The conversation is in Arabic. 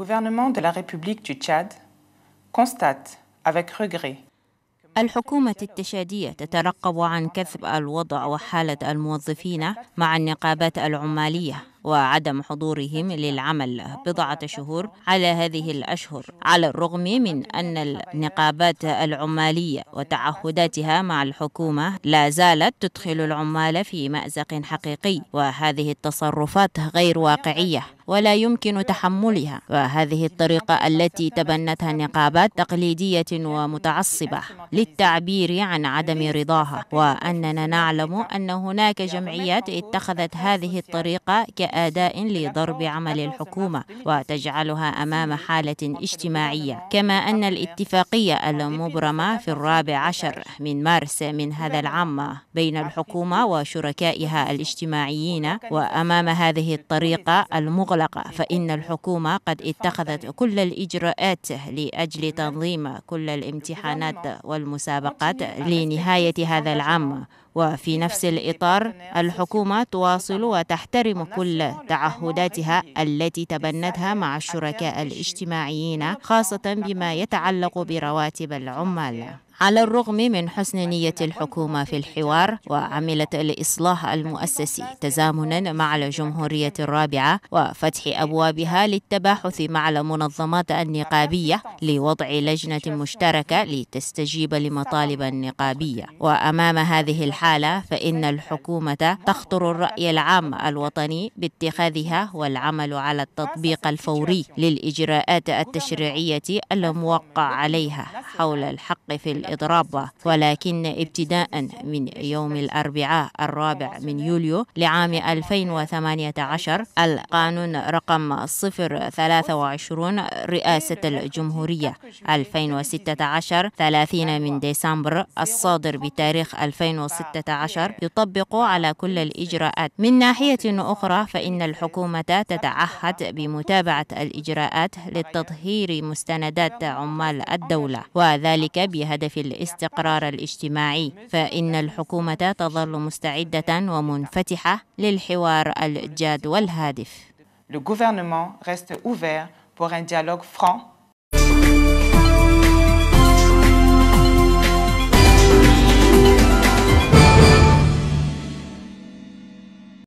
gouvernement de la République du Tchad constate avec regret الحكومة التشادية تترقب عن كثب الوضع وحالة الموظفين مع النقابات العمالية وعدم حضورهم للعمل بضعة شهور على هذه الأشهر على الرغم من أن النقابات العمالية وتعهداتها مع الحكومة لا زالت تدخل العمال في مأزق حقيقي وهذه التصرفات غير واقعية ولا يمكن تحملها وهذه الطريقة التي تبنتها النقابات تقليدية ومتعصبة للتعبير عن عدم رضاها وأننا نعلم أن هناك جمعيات اتخذت هذه الطريقة كأداء لضرب عمل الحكومة وتجعلها أمام حالة اجتماعية كما أن الاتفاقية المبرمة في الرابع عشر من مارس من هذا العام بين الحكومة وشركائها الاجتماعيين وأمام هذه الطريقة المغلقة المغلقة فإن الحكومة قد اتخذت كل الإجراءات لأجل تنظيم كل الامتحانات والمسابقات لنهاية هذا العام وفي نفس الإطار الحكومة تواصل وتحترم كل تعهداتها التي تبنتها مع الشركاء الاجتماعيين خاصة بما يتعلق برواتب العمال على الرغم من حسن نية الحكومة في الحوار وعملت الإصلاح المؤسسي تزامنا مع الجمهورية الرابعة وفتح أبوابها للتباحث مع المنظمات النقابية لوضع لجنة مشتركة لتستجيب لمطالب النقابية وأمام هذه الحالة فإن الحكومة تخطر الرأي العام الوطني باتخاذها والعمل على التطبيق الفوري للإجراءات التشريعية الموقع عليها حول الحق في الإضراب ولكن ابتداء من يوم الأربعاء الرابع من يوليو لعام 2018 القانون رقم 023 رئاسة الجمهورية 2016 30 من ديسمبر الصادر بتاريخ 2016 يطبق على كل الإجراءات من ناحية أخرى فإن الحكومة تتعهد بمتابعة الإجراءات للتطهير مستندات عمال الدولة وذلك بهدف الاستقرار الاجتماعي فإن الحكومة تظل مستعدة ومنفتحة للحوار الجاد والهادف. Le gouvernement reste ouvert pour un dialogue franc